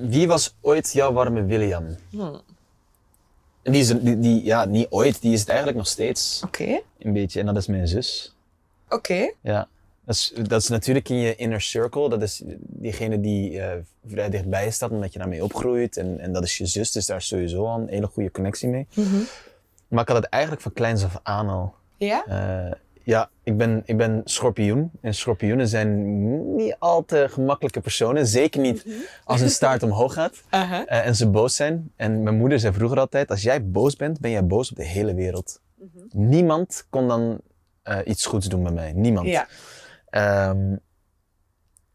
Wie was ooit jouw warme William? Hm. Die is die, die, ja, niet ooit, die is het eigenlijk nog steeds. Oké. Een beetje, en dat is mijn zus. Oké. Ja. Dat is, dat is, natuurlijk in je inner circle. Dat is diegene die eh, vrij dichtbij staat, omdat je daarmee opgroeit. En, en dat is je zus, dus daar is sowieso al een hele goede connectie mee. Mhm. Maar ik had het eigenlijk van kleins af aan al. Ja? Eh, ja, ik ben, ik ben schorpioen. En schorpioenen zijn niet al te gemakkelijke personen. Zeker niet mhm. als een staart omhoog gaat eh, en ze boos zijn. En mijn moeder zei vroeger altijd: Als jij boos bent, ben jij boos op de hele wereld. Mhm. Niemand kon dan eh, iets goeds doen bij mij. Niemand. Ja. Ehm,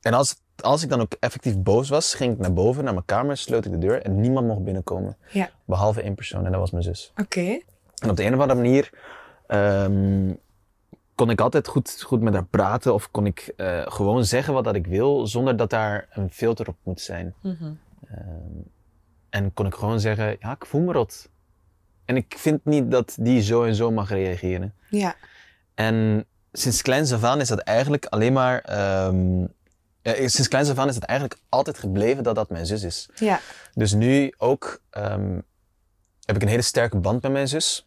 en als, als ik dan ook effectief boos was, ging ik naar boven, naar mijn kamer, sloot ik de deur en niemand mocht binnenkomen. Behalve één persoon en dat was mijn zus. Oké. En op de een of andere manier. Ehm, kon ik altijd goed, goed met haar praten of kon ik eh, gewoon zeggen wat dat ik wil zonder dat daar een filter op moet zijn. Mhm. Ehm, en kon ik gewoon zeggen, ja, ik voel me rot. En ik vind niet dat die zo en zo mag reageren. Ja. En sinds kleins af aan is dat eigenlijk alleen maar... Ehm, sinds kleins af aan is het eigenlijk altijd gebleven dat dat mijn zus is. Ja. Dus nu ook ehm, heb ik een hele sterke band met mijn zus.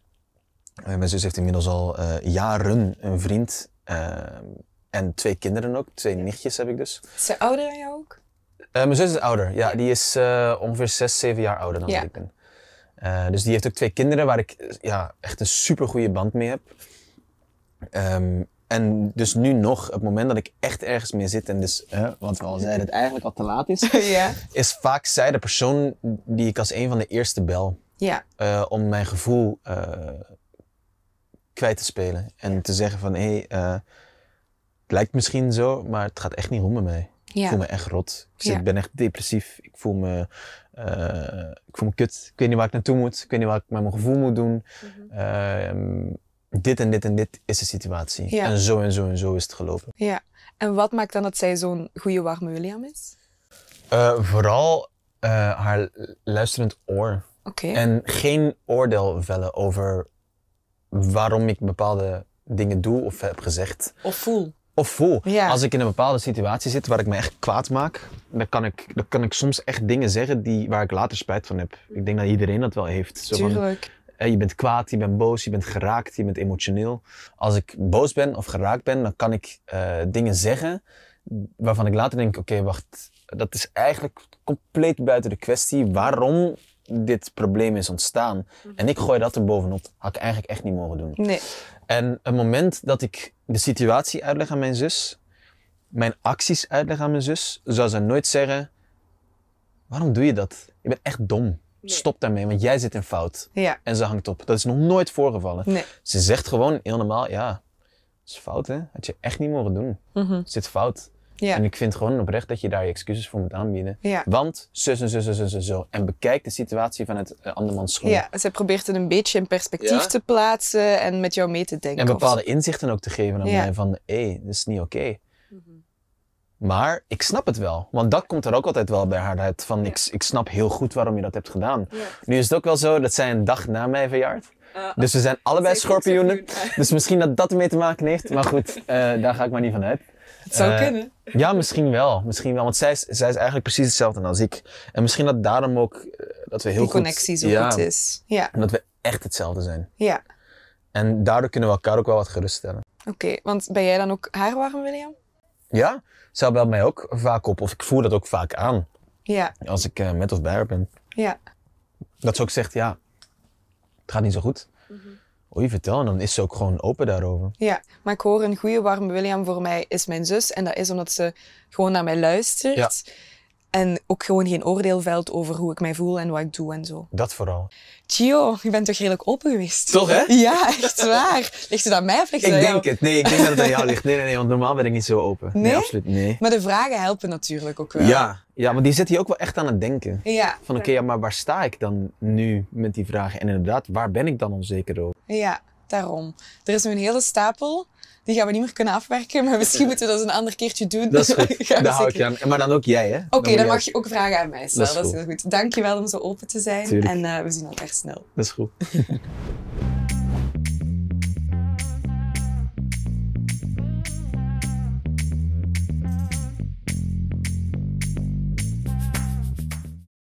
Eh, mijn zus heeft inmiddels al eh, jaren een vriend eh, en twee kinderen ook, twee nichtjes heb ik dus. Is ze ouder dan jou ook? mijn zus is ouder, ja. Die is ongeveer zes, zeven jaar ouder dan ja. ik ben. dus die heeft ook twee kinderen waar ik ja, echt een super goede band mee heb. Ehm, en dus nu nog, het moment dat ik echt ergens mee zit en dus, uh, wat we al zeiden, het eigenlijk al te laat is, ja. is vaak zij de persoon die ik als een van de eerste bel. Ja. om mijn gevoel kwijt te spelen. En te zeggen van, hé, hey, eh, het lijkt misschien zo, maar het gaat echt niet goed met mij. Ja. Ik voel me echt rot. Ik zit, ben echt depressief. Ik voel, me, eh, ik voel me kut. Ik weet niet waar ik naartoe moet. Ik weet niet wat ik met mijn gevoel moet doen. Mhm. Ehm, dit en dit en dit is de situatie. Ja. En zo en zo en zo is het gelopen. Ja. En wat maakt dan dat zij zo'n goede warme William is? Eh, vooral haar luisterend oor. En geen oordeel vellen over waarom ik bepaalde dingen doe of heb gezegd. Of voel. Of voel. Als ik in een bepaalde situatie zit waar ik me echt kwaad maak, dan kan ik, dan kan ik soms echt dingen zeggen die, waar ik later spijt van heb. Ik denk dat iedereen dat wel heeft. Zo Tuurlijk. je bent kwaad, je bent boos, je bent geraakt, je bent emotioneel. Als ik boos ben of geraakt ben, dan kan ik eh, dingen zeggen waarvan ik later denk: oké, wacht, dat is eigenlijk compleet buiten de kwestie. Waarom dit probleem is ontstaan. Mhm. En ik gooi dat er bovenop. Had ik eigenlijk echt niet mogen doen. Nee. En het moment dat ik de situatie uitleg aan mijn zus, mijn acties uitleg aan mijn zus, zou ze nooit zeggen: Waarom doe je dat? Je bent echt dom. Stop daarmee, want jij zit in fout. Ja. En ze hangt op. Dat is nog nooit voorgevallen. Nee. Ze zegt gewoon heel normaal: Ja, het is fout hè. Had je echt niet mogen doen. Mm Zit fout. Ja. En ik vind gewoon oprecht dat je daar je excuses voor moet aanbieden. Want zus en zus en zus en zo. En bekijk de situatie van het uh, eh, andermans schoen. Ja, ze probeert het een beetje in perspectief te plaatsen en met jou mee te denken. En bepaalde inzichten ook te geven aan mij van, hé, hey, dat is niet oké. Mhm. Maar ik snap het wel. Want dat komt er ook altijd wel bij haar uit. Van, ik, ik snap heel goed waarom je dat hebt gedaan. Nu is het ook wel zo dat zij een dag na mij verjaart. dus we zijn allebei schorpioenen. Dus misschien dat dat ermee te maken heeft. Maar goed, eh, daar ga ik maar niet van uit. Het zou eh, kunnen. Ja, misschien wel. Misschien wel. Want zij is, zij eigenlijk precies hetzelfde als ik. En misschien dat daarom ook eh, dat we heel Die connectie zo goed is. Ja. En dat we echt hetzelfde zijn. Ja. En daardoor kunnen we elkaar ook wel wat geruststellen. Oké, want ben jij dan ook haar warm, William? Ja, zij belt mij ook vaak op. Of ik voer dat ook vaak aan. Ja. Als ik eh, met of bij haar ben. Ja. Dat ze ook zegt, ja, het gaat niet zo goed. Mhm. Oei, vertel. En dan is ze ook gewoon open daarover. Ja, maar ik hoor een goede warme William voor mij is mijn zus. En dat is omdat ze gewoon naar mij luistert. En ook gewoon geen oordeel veld over hoe ik mij voel en wat ik doe en zo. Dat vooral. Gio, je bent toch redelijk open geweest? Toch, hè? Ja, echt waar. Ligt het aan mij of ligt het ik aan jou? Ik denk het. Nee, ik denk dat het aan jou ligt. Nee, nee, nee, want normaal ben ik niet zo open. Nee? absoluut nee. Maar de vragen helpen natuurlijk ook wel. Ja, ja maar die zit je ook wel echt aan het denken. Ja. Van oké, ja, maar waar sta ik dan nu met die vragen? En inderdaad, waar ben ik dan onzeker over? Ja daarom. Er is nu een hele stapel. Die gaan we niet meer kunnen afwerken, maar misschien moeten we dat een ander keertje doen. Dat is Daar ik aan. Maar dan ook jij, hè? Oké, dan, mag je ook vragen aan mij Dat is, heel goed. Dankjewel om zo open te zijn. En eh, we zien elkaar snel. Dat is goed.